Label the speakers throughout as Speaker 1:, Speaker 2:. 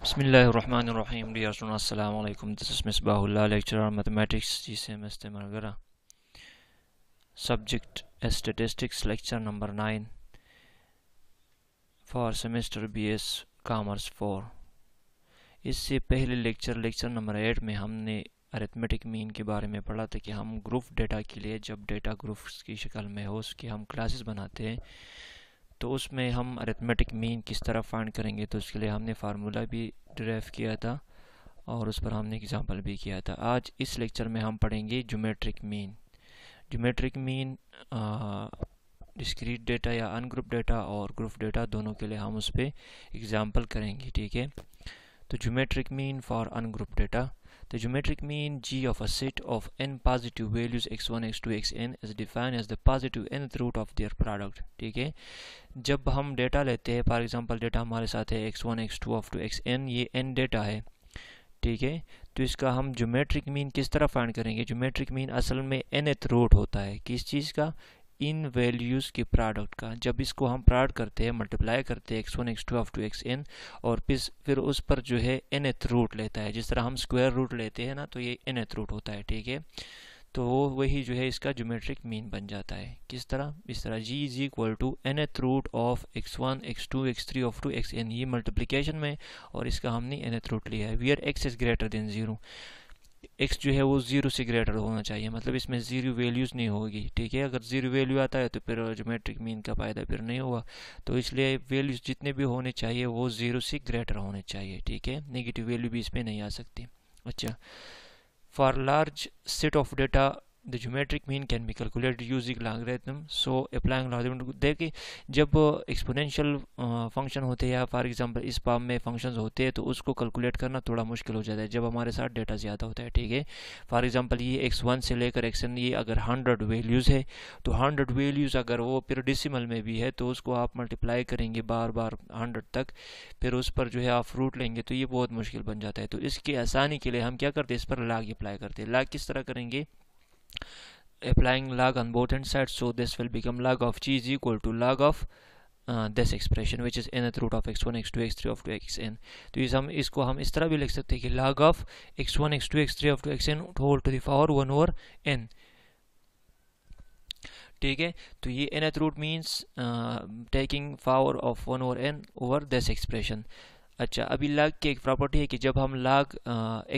Speaker 1: बसमिलीम डर अल्लाम this is मिसबाला लेक्चरर मैथमेटिक्स जी से मस्ते मरगरा subject statistics lecture number nine for semester B S commerce four इससे पहले लेक्चर लेक्चर नंबर एट में हमने अरेथमेटिक मीन के बारे में पढ़ा था कि हम ग्रुप डेटा के लिए जब डेटा ग्रुप्स की शक्ल में हो उसकी हम क्लासेस बनाते हैं तो उसमें हम अरिथमेटिक मीन किस तरह फाइंड करेंगे तो उसके लिए हमने फार्मूला भी ड्राइव किया था और उस पर हमने एग्ज़ाम्पल भी किया था आज इस लेक्चर में हम पढ़ेंगे geometric mean geometric mean discrete data या अनग्रुप डेटा और ग्रुप डेटा दोनों के लिए हम उस पर एग्ज़ाम्पल करेंगे ठीक है तो geometric mean for ungroup data The geometric mean G of a set of n positive values x1, x2, xn is defined as the positive nth root of their product. ठीक है जब हम डेटा लेते हैं फॉर एग्जांपल डेटा हमारे साथ है x1, x2, of 2, xn ये n डेटा है ठीक है तो इसका हम ज्योमेट्रिक मीन किस तरह फाइंड करेंगे ज्योमेट्रिक मीन असल में nth एथ रूट होता है किस चीज़ का इन वैल्यूज़ के प्रोडक्ट का जब इसको हम प्रोडक्ट करते हैं मल्टीप्लाई करते हैं X one X two up to X N और फिर फिर उस पर जो है एन एथ रूट लेता है जिस तरह हम स्क्वायर रूट लेते हैं ना तो ये एन एथ रूट होता है ठीक है तो वही जो है इसका जोमेट्रिक मीन बन जाता है किस तरह इस तरह G is equal to N th root of X one X two X three up to X N ये मल्टीप्लिकेशन में और इसका हमने एन एथ रूट लिया है we are X is greater than zero X जो है वो ज़ीरो से ग्रेटर होना चाहिए मतलब इसमें ज़ीरो वैल्यूज़ नहीं होगी ठीक है अगर ज़ीरो वैल्यू आता है तो फिर जोमेट्रिक मीन का फ़ायदा फिर नहीं हुआ तो इसलिए वैल्यूज़ जितने भी होने चाहिए वो ज़ीरो से ग्रेटर होने चाहिए ठीक है नेगेटिव वैल्यू भी इसमें नहीं आ सकती अच्छा for large set of data the geometric mean can be calculated using logarithm so applying logarithm देखिए जब एक्सपोनेंशियल फंक्शन होते हैं या फॉर एग्जांपल इस पाम में फंक्शंस होते हैं तो उसको कैलकुलेट करना थोड़ा मुश्किल हो जाता है जब हमारे साथ डेटा ज़्यादा होता है ठीक है फॉर एग्जाम्पल ये एक्स वन से लेकर एक्सन ये अगर हंड्रेड वैल्यूज़ है तो हंड्रेड वैल्यूज़ अगर वो फिर डिसिमल में भी है तो उसको आप मल्टीप्लाई करेंगे बार बार हंड्रेड तक फिर उस पर जो है आप फ्रूट लेंगे तो ये बहुत मुश्किल बन जाता है तो इसकी आसानी के लिए हम क्या करते हैं इस पर लाग अप्लाई करते हैं लाग किस तरह करेंगे applying log on both hand sides so this will become log of g is equal to log of uh, this expression which is nth root of x1 x2 x3 of two xn to is hum isko hum is tarah bhi likh sakte ki log of x1 x2 x3 of two xn whole to the power 1 over n ठीक है तो ये nth root means uh, taking power of 1 over n over this expression अच्छा अभी लाग की एक property है कि जब हम लाग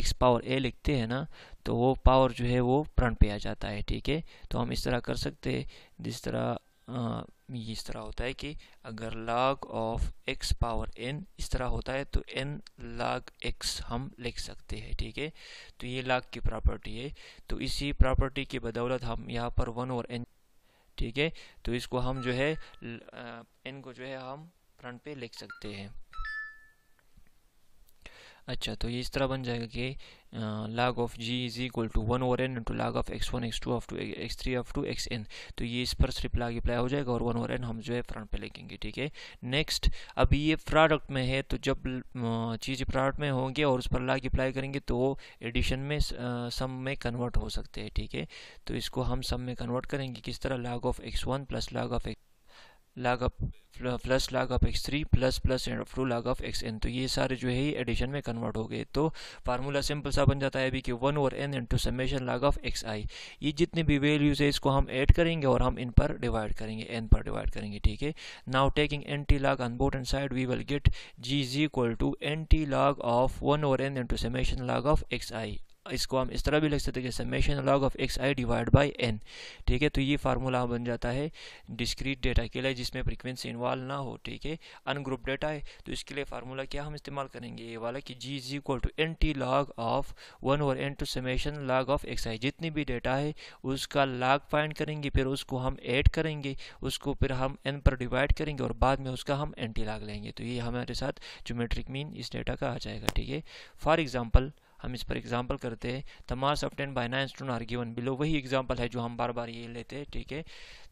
Speaker 1: एक्स पावर ए लिखते हैं ना तो वो पावर जो है वो प्रण पे आ जाता है ठीक है तो हम इस तरह कर सकते हैं जिस तरह ये इस तरह होता है कि अगर लाग ऑफ एक्स पावर एन इस तरह होता है तो एन लाग एक्स हम लिख सकते हैं ठीक है तो ये लाग की प्रॉपर्टी है तो इसी प्रॉपर्टी की बदौलत हम यहाँ पर वन और एन ठीक है तो इसको हम जो है एन को जो है हम फ्रंट पे लिख सकते हैं अच्छा तो ये इस तरह बन जाएगा कि log of G is equal to one over N into log of X one X two up to X three up to X N तो ये इस पर सिर्फ लाग अप्लाई हो जाएगा और वन ओवर एन हम जो है फ्रंट पे लिखेंगे ठीक है नेक्स्ट अब ये प्रोडक्ट में है तो जब चीज़ प्रोडक्ट में होंगे और उस पर लाग अप्लाई करेंगे तो वो एडिशन में सम में कन्वर्ट हो सकते हैं ठीक है तो इसको हम सम में कन्वर्ट करेंगे किस तरह log of X one plus log of X log of plus log of X three plus plus and to log of X N तो ये सारे जो है एडिशन में कन्वर्ट हो गए तो फार्मूला सिंपल सा बन जाता है अभी कि वन और N into summation log of x I ये जितने भी वैल्यूज है इसको हम ऐड करेंगे और हम इन पर डिवाइड करेंगे एन पर डिवाइड करेंगे ठीक है now taking anti log on both and side we will get G is equal to anti log of one over N into summation log of x I इसको हम इस तरह भी लिख सकते हैं कि summation log of x I divide by N ठीक है तो ये फार्मूला बन जाता है डिस्क्रीट डेटा के लिए जिसमें फ्रिक्वेंसी इन्वॉल्व ना हो ठीक है अनग्रुप डेटा है तो इसके लिए फार्मूला क्या हम इस्तेमाल करेंगे ये वाला कि G is equal to anti log of one और into summation log of x I जितनी भी डेटा है उसका लॉग फाइंड करेंगे फिर उसको हम ऐड करेंगे उसको फिर हम एन पर डिवाइड करेंगे और बाद में उसका हम एन टी लॉग लेंगे तो ये हमारे साथ जोमेट्रिक मीन इस डेटा का आ जाएगा ठीक है फॉर एग्जाम्पल हम इस पर एग्जाम्पल करते हैं the mass of by nine stone are given below वही एग्जाम्पल है जो हम बार बार ये लेते हैं ठीक है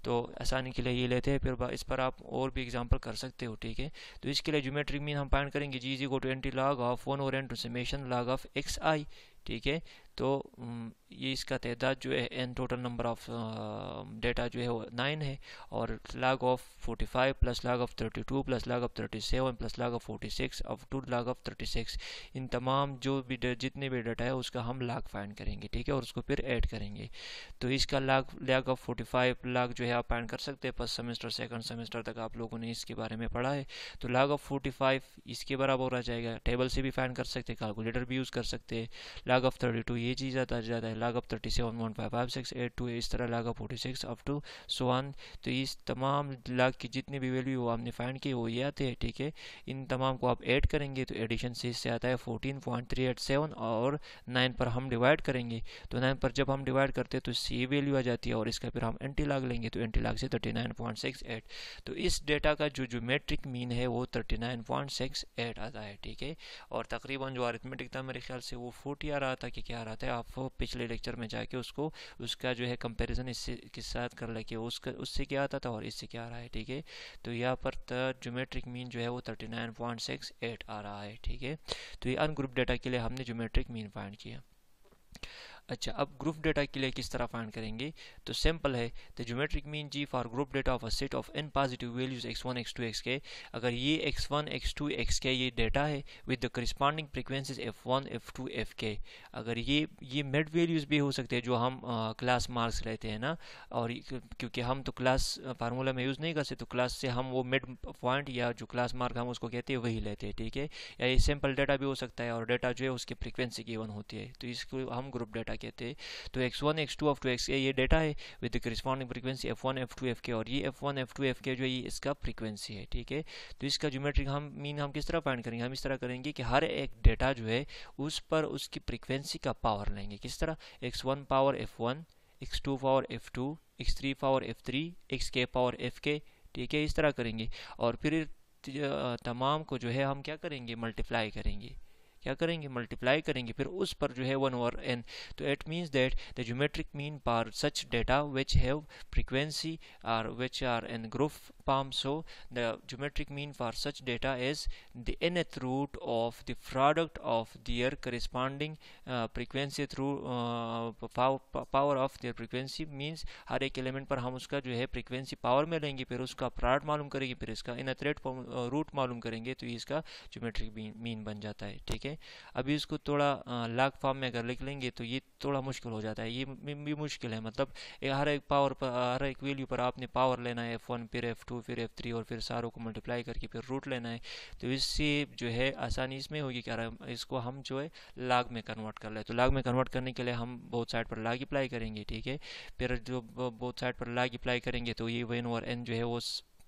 Speaker 1: तो आसानी के लिए ये लेते हैं फिर इस पर आप और भी एग्जाम्पल कर सकते हो ठीक है तो इसके लिए ज्योमेट्रिक मीन हम फाइंड करेंगे G G go twenty log of one और into summation log of x I ठीक है तो ये इसका तदाद जो है एन टोटल नंबर ऑफ डेटा जो है वो नाइन है और log of forty five plus log of thirty two plus log of thirty seven plus log of forty six up to log of thirty six इन तमाम जो भी जितने भी डाटा है उसका हम लाग फाइंड करेंगे ठीक है और उसको फिर ऐड करेंगे तो इसका लाग लाग ऑफ फोर्टी फाइव लाख जो है आप फाइंड कर सकते हैं फर्स्ट सेमेस्टर सेकंड सेमेस्टर तक आप लोगों ने इसके बारे में पढ़ा है तो लाग ऑफ फोर्टी फाइव इसके बराबर आ जाएगा टेबल से भी फाइंड कर सकते हैं कैलकुलेटर भी यूज़ कर सकते हैं लाग ऑफ थर्टी टू ये ये चीज़ आता जाता है log of thirty seven one five five six eight two इस तरह log of forty six up to सोवान तो इस तमाम लाग की जितनी भी वैल्यू वो आपने फाइंड की वो ये आते हैं ठीक है इन तमाम को आप ऐड करेंगे तो एडिशन से इससे आता है fourteen point three eight seven और नाइन पर हम डिवाइड करेंगे तो नाइन पर जब हम डिवाइड करते हैं तो ये वैल्यू आ जाती है और इसका फिर हम एंटी लाग लेंगे तो एंटी लाग से thirty nine point six eight तो इस डेटा का जो जो मेट्रिक मीन है वो thirty nine point six eight आता है ठीक है और तकरीबन जो आरिथमेटिक था मेरे ख्याल से वो फोर्टी आ रहा था कि क्या कराते हैं आप पिछले लेक्चर में जाके उसको उसका जो है कंपैरिजन इससे के साथ कर लेके उसका उससे क्या आता था और इससे क्या आ रहा है ठीक है तो यहाँ पर जोमेट्रिक मीन जो है वो thirty nine point six eight आ रहा है ठीक है तो ये अनग्रुप डाटा के लिए हमने जोमेट्रिक मीन फाइंड किया अच्छा अब ग्रुप डेटा के लिए किस तरह फाइंड करेंगे तो सिंपल है the geometric mean G for group data of a set of N positive values X one X two X K अगर ये X one X two X K ये डेटा है with the corresponding frequencies F one F two F K अगर ये ये mid values भी हो सकते हैं जो हम क्लास क्लास मार्क्स लेते हैं ना और क्योंकि हम तो क्लास फार्मूला में यूज़ नहीं कर सकते तो क्लास से हम वो मिड पॉइंट या जो क्लास मार्क हम उसको कहते हैं वही लेते हैं ठीक है या ये सिंपल डेटा भी हो सकता है और डेटा जो है उसकी फ्रिक्वेंसी गिवन होती है तो इसको हम ग्रुप डेटा कहते हैं तो X one X two up to X K ये डेटा है with corresponding frequency F one F two F K और ये F one F two F K जो है इसका फ्रीक्वेंसी है ठीक है तो इसका ज्योमेट्रिक हम मीन हम किस तरह फाइंड करेंगे हम इस तरह करेंगे कि हर एक डेटा जो है उस पर उसकी फ्रिक्वेंसी का पावर लेंगे किस तरह X one power F one X two power F two X three power F three X K power F K ठीक है इस तरह करेंगे और फिर तमाम को जो है हम क्या करेंगे मल्टीप्लाई करेंगे क्या करेंगे मल्टीप्लाई करेंगे फिर उस पर जो है वन ओवर एन तो it means that the geometric mean for such data which have frequency are which are N group form so the geometric mean for such data is the in root of the product of their corresponding frequency through through power of their frequency means हर एक element पर हम उसका जो है frequency power में लेंगे फिर उसका प्रॉड मालूम करेंगे फिर इसका इन रेट रूट मालूम करेंगे तो इसका ज्योमेट्रिक मीन बन जाता है ठीक है है अभी इसको थोड़ा लाग फॉर्म में अगर लिख लेंगे तो ये थोड़ा मुश्किल हो जाता है ये भी मुश्किल है मतलब हर एक पावर पर हर एक वैल्यू पर आपने पावर लेना है एफ़ वन फिर एफ़ टू फिर एफ़ थ्री और फिर सारों को मल्टीप्लाई करके फिर रूट लेना है तो इससे जो है आसानी इसमें होगी क्या इसको हम जो है लाग में कन्वर्ट कर ले तो लाग में कन्वर्ट करने के लिए हम बहुत साइड पर लाग अप्लाई करेंगे ठीक है फिर जो बहुत साइड पर लाग अप्लाई करेंगे तो ये वन और एन जो है वो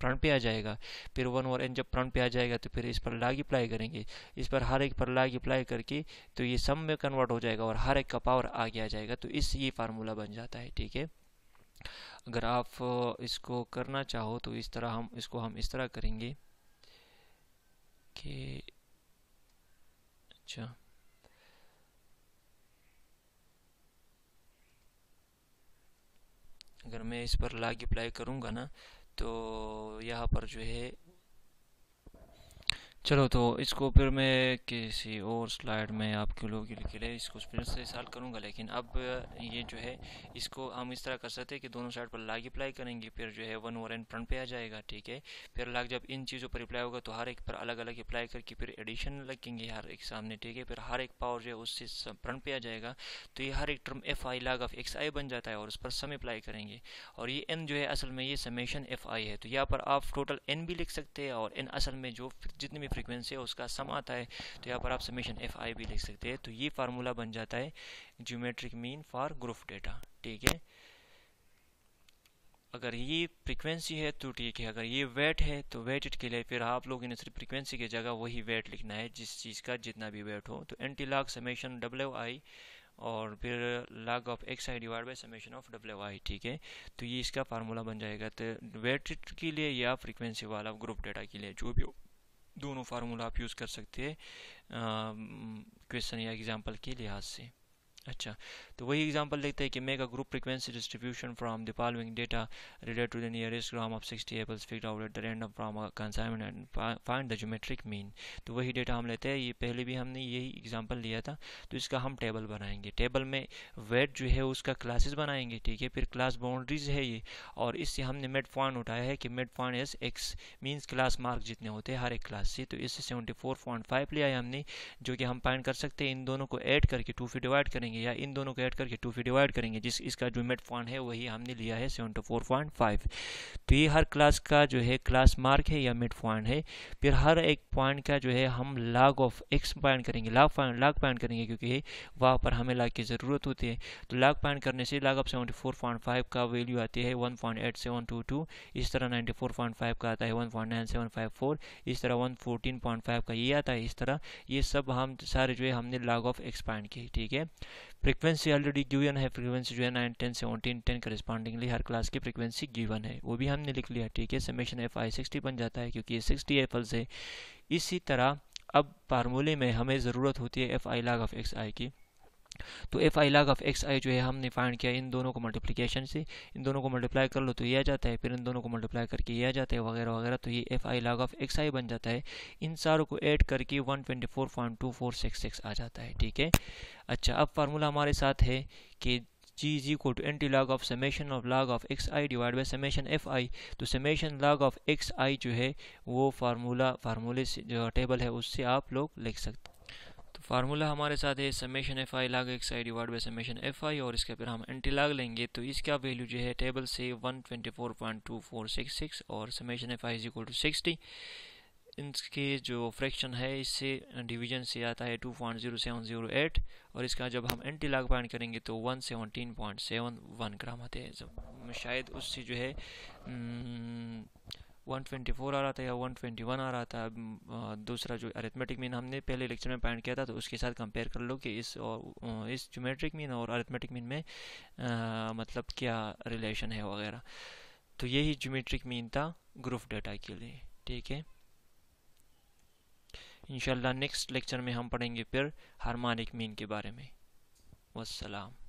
Speaker 1: प्रण पे आ जाएगा फिर वन और एन जब प्रण पे आ जाएगा तो फिर इस पर लाग अप्लाई करेंगे इस पर हर एक पर लाग अप्लाई करके तो ये सम में कन्वर्ट हो जाएगा और हर एक का पावर आगे आ जाएगा तो इस ये फार्मूला बन जाता है ठीक है अगर आप इसको करना चाहो तो इस तरह हम इसको हम इस तरह करेंगे कि अच्छा अगर मैं इस पर लाग अप्लाई करूंगा ना तो यहाँ पर जो है चलो तो इसको फिर मैं किसी और स्लाइड में आपके लोगों के लिए, इसको फिर से साल करूँगा लेकिन अब ये जो है इसको हम इस तरह कर सकते हैं कि दोनों साइड पर लाग अप्लाई करेंगे फिर जो है वन ओवर एन फ्रंट पे आ जाएगा ठीक है फिर लाग जब इन चीज़ों पर अप्लाई होगा तो हर एक पर अलग अलग अप्लाई करके फिर एडिशन लगेंगे हर एक सामने ठीक है फिर हर एक पावर जो है उससे फ्रंट पे आ जाएगा तो ये हर एक टर्म एफ आई लाग ऑफ एक्स आई बन जाता है और उस पर सम अप्लाई करेंगे और ये एन जो है असल में ये समेशन एफ आई है तो यहाँ पर आप टोटल एन भी लिख सकते हैं और एन असल में जो जितने भी फ्रीक्वेंसी है उसका सम आता है तो यहाँ पर आप समीशन एफ आई भी लिख सकते हैं तो ये फार्मूला बन जाता है geometric mean for group data ठीक है अगर ये फ्रीक्वेंसी है तो ठीक है अगर ये वेट है तो वेटेड के लिए फिर आप लोग इन्हें सिर्फ फ्रीक्वेंसी की जगह वही वेट लिखना है जिस चीज़ का जितना भी वेट हो तो एंटी लाग समेशन डब्ल्यू आई और फिर log of x I divide by summation of W I ठीक है तो ये इसका फार्मूला बन जाएगा तो वेटेड के लिए या फ्रिक्वेंसी वाला ग्रुप डेटा के लिए जो भी हो दोनों फार्मूला आप यूज़ कर सकते हैं क्वेश्चन या एग्ज़ाम्पल के लिहाज से अच्छा तो वही एग्जांपल देखते हैं कि make a group frequency distribution from the following data related to the nearest gram of six tables figure out at the random from a consignment and find the geometric mean तो वही data हम लेते हैं ये पहले भी हमने यही एग्जांपल लिया था तो इसका हम टेबल बनाएंगे टेबल में वेट जो है उसका क्लासेस बनाएंगे ठीक है फिर क्लास बाउंड्रीज है ये और इससे हमने मेड पॉइंट उठाया है कि mid point S X means class mark जितने होते हैं हर एक क्लास से तो इससे सेवेंटी फोर पॉइंट फाइव लिया है हमने जो कि हम फाइंड कर सकते हैं इन दोनों को ऐड करके टू फिर डिवाइड करेंगे करेंगे या इन दोनों को ऐड करके टू फी डिवाइड करेंगे जिस इसका जो मेट फॉन्ट है वही हमने लिया है सेवेंटी फोर पॉइंट फाइव तो ये हर क्लास का जो है क्लास मार्क है या मेट फॉन्ट है फिर हर एक पॉइंट का जो है हम लाग ऑफ एक्स पॉइंट करेंगे लाग पॉइंट लाग पॉइंट करेंगे क्योंकि वहाँ पर हमें लाग की ज़रूरत होती है तो लाग पॉइंट करने से log of seventy four point five का वैल्यू आती है one point eight seven two two इस तरह नाइन्टी फोर पॉइंट फाइव का आता है one point nine seven five four इस तरह वन फोर्टीन पॉइंट फाइव का ये आता है इस तरह ये सब हम सारे जो है हमने लाग ऑफ एक्सपाइंड किए ठीक है फ्रीक्वेंसी ऑलरेडी गिवन है फ्रीक्वेंसी जो है nine ten seventeen ten correspondingly हर क्लास की फ्रीक्वेंसी गिवन है वो भी हमने लिख लिया ठीक है समेशन एफ आई सिक्सटी बन जाता है क्योंकि ये सिक्सटी एफ एल्स है इसी तरह अब फार्मूले में हमें ज़रूरत होती है एफ आई लाग ऑफ एक्स आई की तो एफ आई लाग ऑफ एक्स आई जो है हमने फाइंड किया इन दोनों को मल्टीप्लिकेशन से इन दोनों को मल्टीप्लाई कर लो तो यह आ जाता है फिर इन दोनों को मल्टीप्लाई करके ये आ जाता है वगैरह वगैरह तो ये एफ आई लाग ऑफ एक्स आई बन जाता है इन सारों को ऐड करके one twenty four point two four six six आ जाता है ठीक है अच्छा अब फार्मूला हमारे साथ है कि जी जी को to anti log of summation of log of x I divide by summation f i तो समेशन लाग ऑफ एक्स आई जो है वो फार्मूला फार्मूले से जो टेबल है उससे आप लोग लिख सकते फार्मूला हमारे साथ है summation f i log x I divide by summation f i और इसका फिर हम एंटी लाग लेंगे तो इसका वैल्यू जो है टेबल से one twenty four point two four six six और summation f i is equal to sixty इसके जो फ्रैक्शन है इससे डिवीजन से आता है two point zero seven zero eight और इसका जब हम एंटी लाग पॉइंट करेंगे तो one seventeen point seven one gram आते हैं जब शायद उससे जो है हम्म, 124 आ रहा था या 121 आ रहा था दूसरा जो अरिथमेटिक मीन हमने पहले लेक्चर में पॉइंट किया था तो उसके साथ कंपेयर कर लो कि इस और इस जोमेट्रिक मीन और अरिथमेटिक मीन में आ, मतलब क्या रिलेशन है वगैरह तो यही जोमेट्रिक मीन था ग्रुप डाटा के लिए ठीक है इंशाल्लाह नेक्स्ट लेक्चर में हम पढ़ेंगे फिर हार्मोनिक मीन के बारे में वसलाम